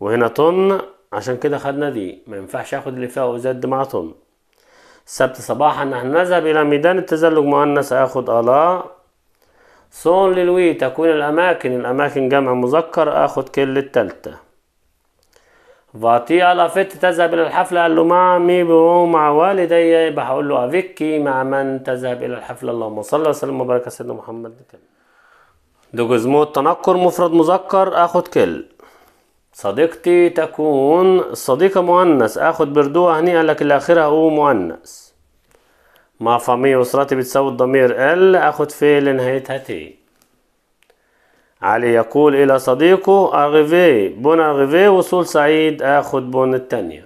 وهنا طن عشان كده خدنا دي ما ينفعش اخد اللي فيها أزد مع طن السبت صباحا نحن نذهب إلى ميدان التزلج مؤنث آخد ألا صون للوي تكون الأماكن الأماكن جمع مذكر آخد كل التالتة فاتي فت تذهب الى الحفله قال له مع مي مع والدي يبقى هقول له افيكي مع من تذهب الى الحفله اللهم صل وسلم وبارك على سيدنا محمد ده جزمه التنكر مفرد مذكر اخد كل صديقتي تكون صديقة مؤنث اخد بردوها هنيئا لك الاخرة هو مؤنث مع فامي اسرتي بتساوي الضمير ال اخد في لنهايتها تي علي يقول إلى صديقه أغيفي بون أغيفي وصول سعيد آخد بون التانية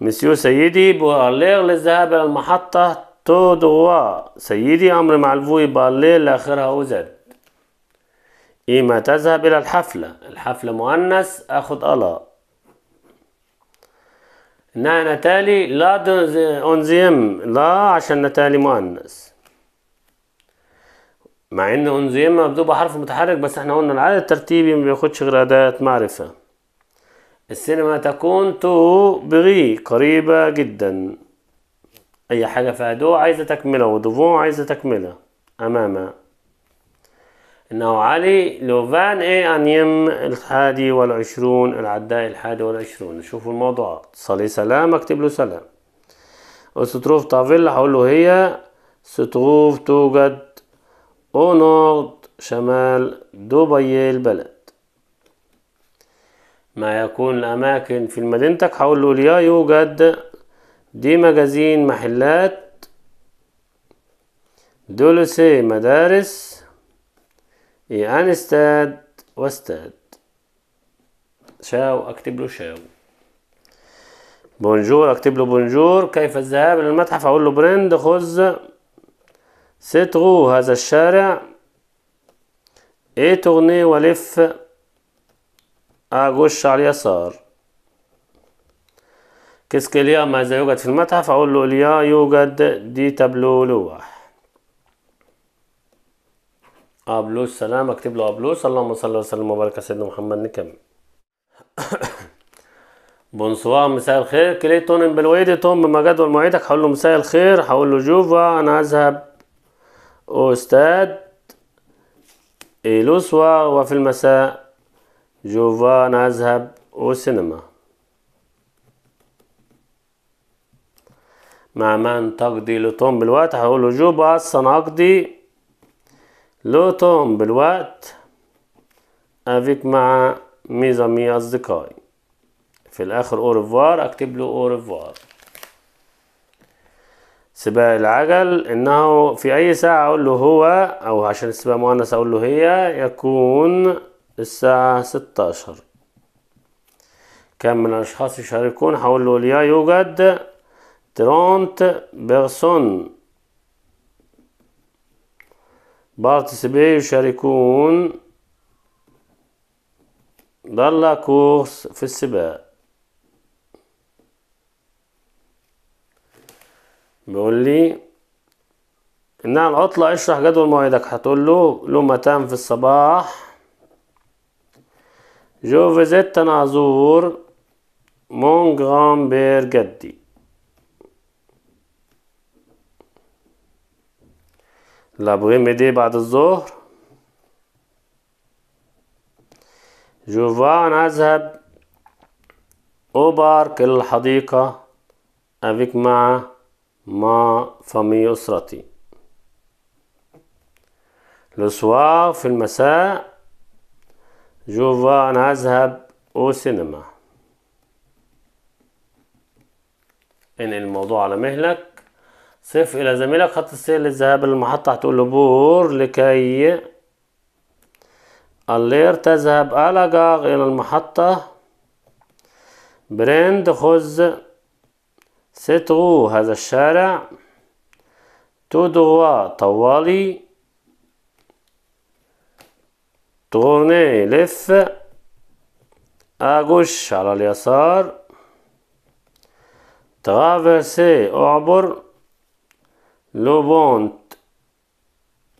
مسيو سيدي ارليغ للذهاب إلى المحطة تو دغوا سيدي أمر مع معلفوي بالي لآخرها وزد إيما تذهب إلى الحفلة الحفلة مؤنث أخد ألا نعم نتالي لا أنزيم لا عشان نتالي مؤنث مع ان انزيما بتبقى حرف متحرك بس احنا قلنا العدد الترتيبي ما بياخدش غير اداة معرفة السينما تكون تو بغي قريبة جدا اي حاجة فيها دو عايزة تكملة ودوفون عايزة تكملة امامها انه علي لوفان اي ان يم الحادي والعشرون العداء الحادي والعشرون شوفوا الموضوعات صلي سلام اكتب له سلام وستروف طافيل هقول له هي ستروف توجد ونورد شمال دبي البلد ما يكون الأماكن في مدينتك هقول له لا يوجد دي مجازين محلات دولسي مدارس اي أنستاد واستاد شاو أكتب له شاو بونجور أكتب له بونجور كيف الذهاب إلى المتحف أقول له برند خذ غو هذا الشارع ايه تغني ولف اغش على اليسار كسك اليا ماذا يوجد في المتحف اقول له اليا يوجد دي تابلو لوح ابلو سلام اكتب له ابلو اللهم صل وسلم وبارك على سيدنا محمد نكمل بونسوار مساء الخير كليتون بالويدي توم بمجد والمعيدك هقول له مساء الخير هقول له جوفا انا اذهب أستاذ إلوسوا وفي المساء جوفا نذهب سينما مع من تقضي لطوم بالوقت هقول له جو باص أنا أقضي لطوم بالوقت أفيك مع ميزامي أصدقائي في الآخر أوريفوار أكتب له أوريفوار سباق العجل انه في اي ساعة اقول له هو او عشان السباق مؤنث اقول له هي يكون الساعة 16 كم من الاشخاص يشاركون هقول له اليا يوجد ترونت بيرسون بارتسيبي يشاركون dans كورس في السباق بيقول لي نعم العطلة اشرح جدول مواعيدك هتقول له متام في الصباح جو فيزيت انا ازور مون جران بير جدي لابغي دي بعد الظهر جوفا انا اذهب او بارك الحديقة افيك مع ما فمي أسرتي لو في المساء جوفا أنا أذهب أو سينما إن الموضوع على مهلك صف إلى زميلك خط السير للذهاب للمحطة هتقول له بور لكي اللير تذهب ألاجاغ إلى المحطة برند خذ ستغو هذا الشارع تودغوا طوالي تورني لف أغوش على اليسار تغافرسي أعبر لوبونت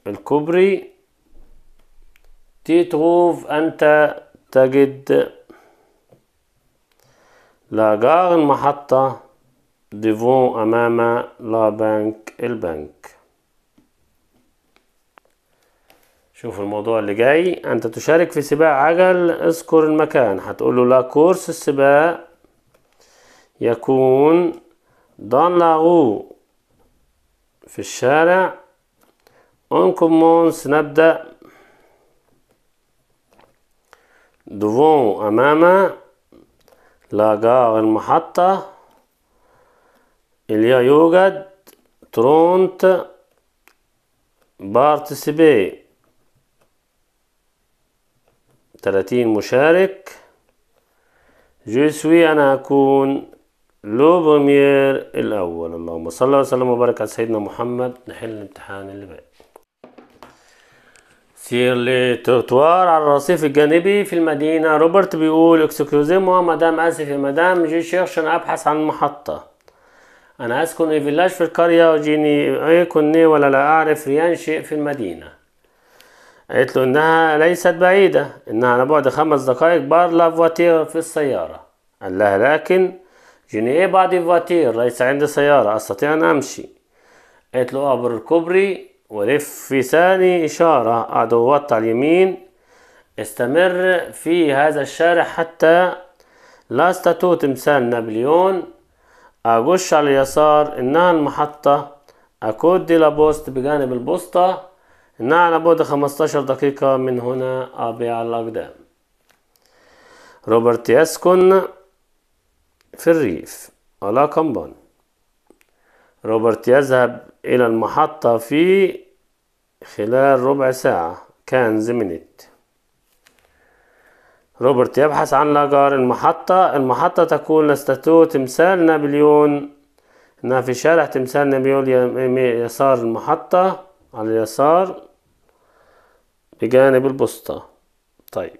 الكبري تيتغوف أنت تجد لاجار المحطة ديفون أمام لا بنك البنك شوف الموضوع اللي جاي أنت تشارك في سباق عجل اذكر المكان هتقول له لا كورس السباق يكون دان لاغو في الشارع اون كومونس نبدأ دوفون أمام لا جار المحطة إليا يوجد ترونت بارتسيبي 30 مشارك جو سوي أنا هكون لو بومير الأول اللهم صل وسلم وبارك على سيدنا محمد نحل الامتحان اللي بقى سير لتروتوار على الرصيف الجانبي في المدينة روبرت بيقول اكسكيوزي مدام اسف يا مدام جي شيرش انا ابحث عن محطة أنا أسكن في فيلاج في القرية وجيني أيكوني ولا لا أعرف ينشئ في المدينة قالت له إنها ليست بعيدة إنها على بعد خمس دقايق بار لا فواتير في السيارة قال لها لكن جيني إيه بعد فواتير ليس عندي سيارة أستطيع أن أمشي قالت له أعبر الكوبري ولف في ثاني إشارة قعد على اليمين استمر في هذا الشارع حتى لاستاتو تمثال نابليون أغش على اليسار انها المحطة اكود دي لابوست بجانب البوسطة انها على بعد 15 دقيقة من هنا ابيع الاقدام روبرت يسكن في الريف ولا كمبون روبرت يذهب الى المحطة في خلال ربع ساعة كان زمنت روبرت يبحث عن لاجار المحطة المحطة تكون لاستاتو تمثال نابليون إنها في شارع تمثال نابليون يسار المحطة على اليسار بجانب البسطة طيب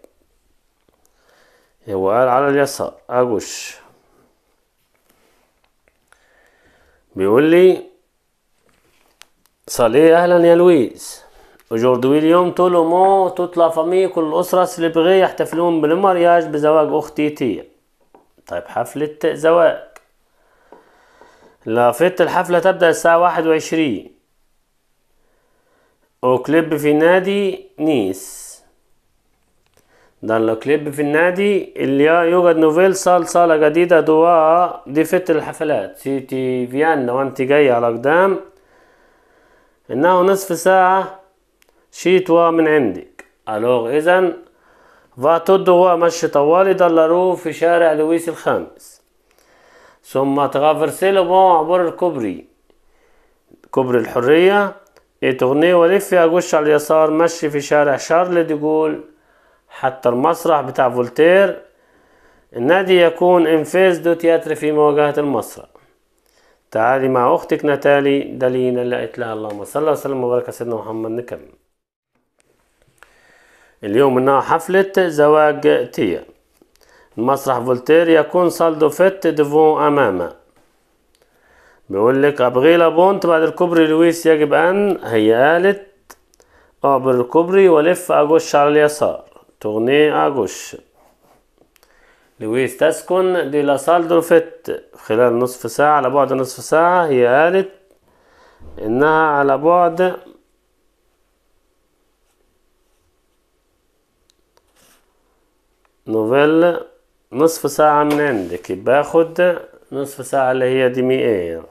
هو قال على اليسار أجوش بيقول لي صلي أهلا يا لويس Aujourd'hui, اليوم tout مو monde, toute la famille, كل الأسرة سلبغي يحتفلون بالمارياج بزواج أختي تيا. طيب حفلة زواج. لافت الحفلة تبدأ الساعة واحد وعشرين. وكليب في نادي نيس. ده le clip في النادي اللي يوجد نوفيل صال صالة جديدة دي ضيفة الحفلات سيتي فيانا وانت جاي على قدام إنه نصف ساعة شيتوا من عندك الوغ اذا فاتود هو مشي طوالي ضلروه في شارع لويس الخامس ثم تغافرسي بون عبر الكوبري كوبري الحرية اتغني ولف أجوش على اليسار مشي في شارع شارل ديغول حتى المسرح بتاع فولتير النادي يكون انفيز دو تياتر في مواجهة المسرح تعالي مع أختك نتالي دليل اللي قالت لها اللهم صل وسلم وبارك سيدنا محمد نكمل اليوم إنها حفلة زواج تيا المسرح فولتير يكون صالدو فيت ديفون أمامه بيقول لك أبغي لابونت بعد الكوبري لويس يجب أن هي قالت أعبر الكوبري ولف أجوش على اليسار تغني أجوش لويس تسكن دي لا لاسال دروفيت خلال نصف ساعة على بعد نصف ساعة هي قالت إنها على بعد نوفيل نصف ساعة من عندك باخد نصف ساعة اللي هي دي مئة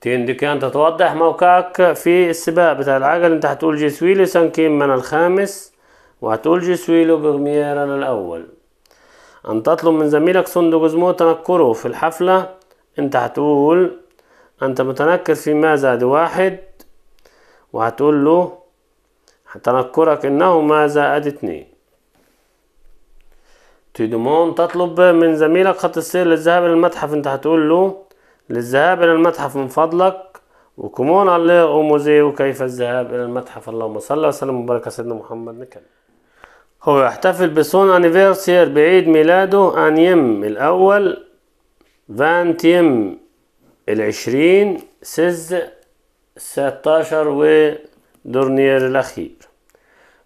تندك انت توضح موقعك في السباق بتاع العجل أنت هتقول جيسويلو سانكيم من الخامس وهتقول جسويلو برميرا الأول أن تطلب من زميلك صندوق زمو تنكره في الحفلة أنت هتقول أنت متنكر في ماذا واحد وهتقول له تنكرك إنه ماذا أدي اتنين تيدومون تطلب من زميلك خط السير للذهاب إلى المتحف أنت هتقول له للذهاب إلى المتحف من فضلك وكمون على أو وكيف الذهاب إلى المتحف اللهم صل وسلم وبارك على سيدنا محمد نكمل هو يحتفل بسون أنيفيرسير بعيد ميلاده أن يم الأول فانت يم العشرين سز ستاشر ودورنير الأخير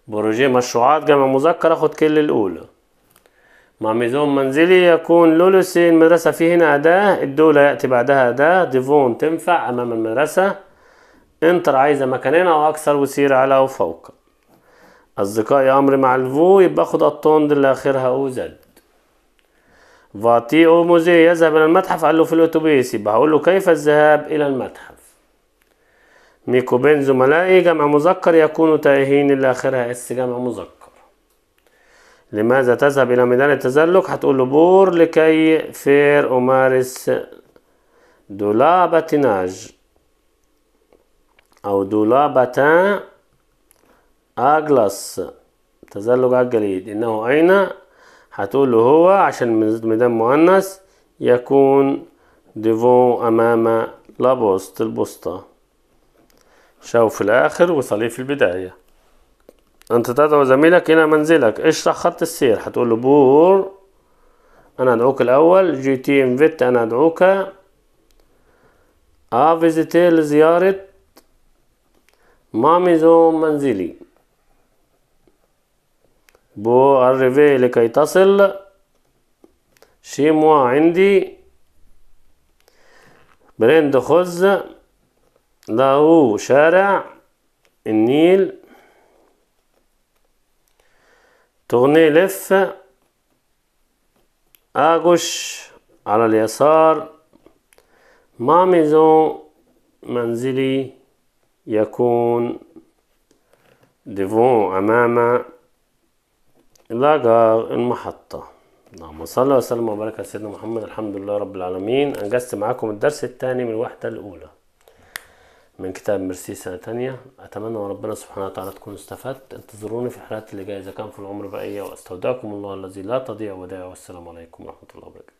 بروجي مشروعات جمع مذكر أخد كل الأولى مع ميزون منزلي يكون لولوسي المدرسة فيه هنا أداة الدولة يأتي بعدها أداة ديفون تنفع أمام المدرسة انتر عايزة مكانين أو أكثر وسير على أو فوق أصدقائي أمر مع الفو يبقى خد الطوند اللي آخرها أو زد فاتي أو موزي يذهب إلى المتحف قال له في الأتوبيس يبقى هقول له كيف الذهاب إلى المتحف ميكو بين زملائي جمع مذكر يكون تائهين اللي آخرها اس جمع مذكر لماذا تذهب إلى ميدان التزلج هتقول له بور لكي فير أمارس دولا باتيناج أو دولا باتان أغلاس تزلج على الجليد إنه أين هتقول له هو عشان ميدان مؤنث يكون ديفون أمام لابوست البوسطة شوف في الآخر وصليه في البداية أنت تدعو زميلك إلى منزلك اشرح خط السير هتقول له بور أنا أدعوك الأول جي تي انفيت أنا أدعوك أفيزيتي لزيارة ماميزو منزلي بو أريفي لكي تصل شي موا عندي برند خز له شارع النيل تغني لف أغش على اليسار ما ميزون منزلي يكون ديفون أمام لاغار المحطة اللهم صل وسلم وبارك على سيدنا محمد الحمد لله رب العالمين أنجزت معاكم الدرس الثاني من الوحدة الأولى من كتاب مرسي سنة تانية أتمنى وربنا سبحانه وتعالى تكونوا استفدت انتظروني في الحلقات اللي جاية إذا كان في العمر بقية وأستودعكم الله الذي لا تضيع ودائعه والسلام عليكم ورحمة الله وبركاته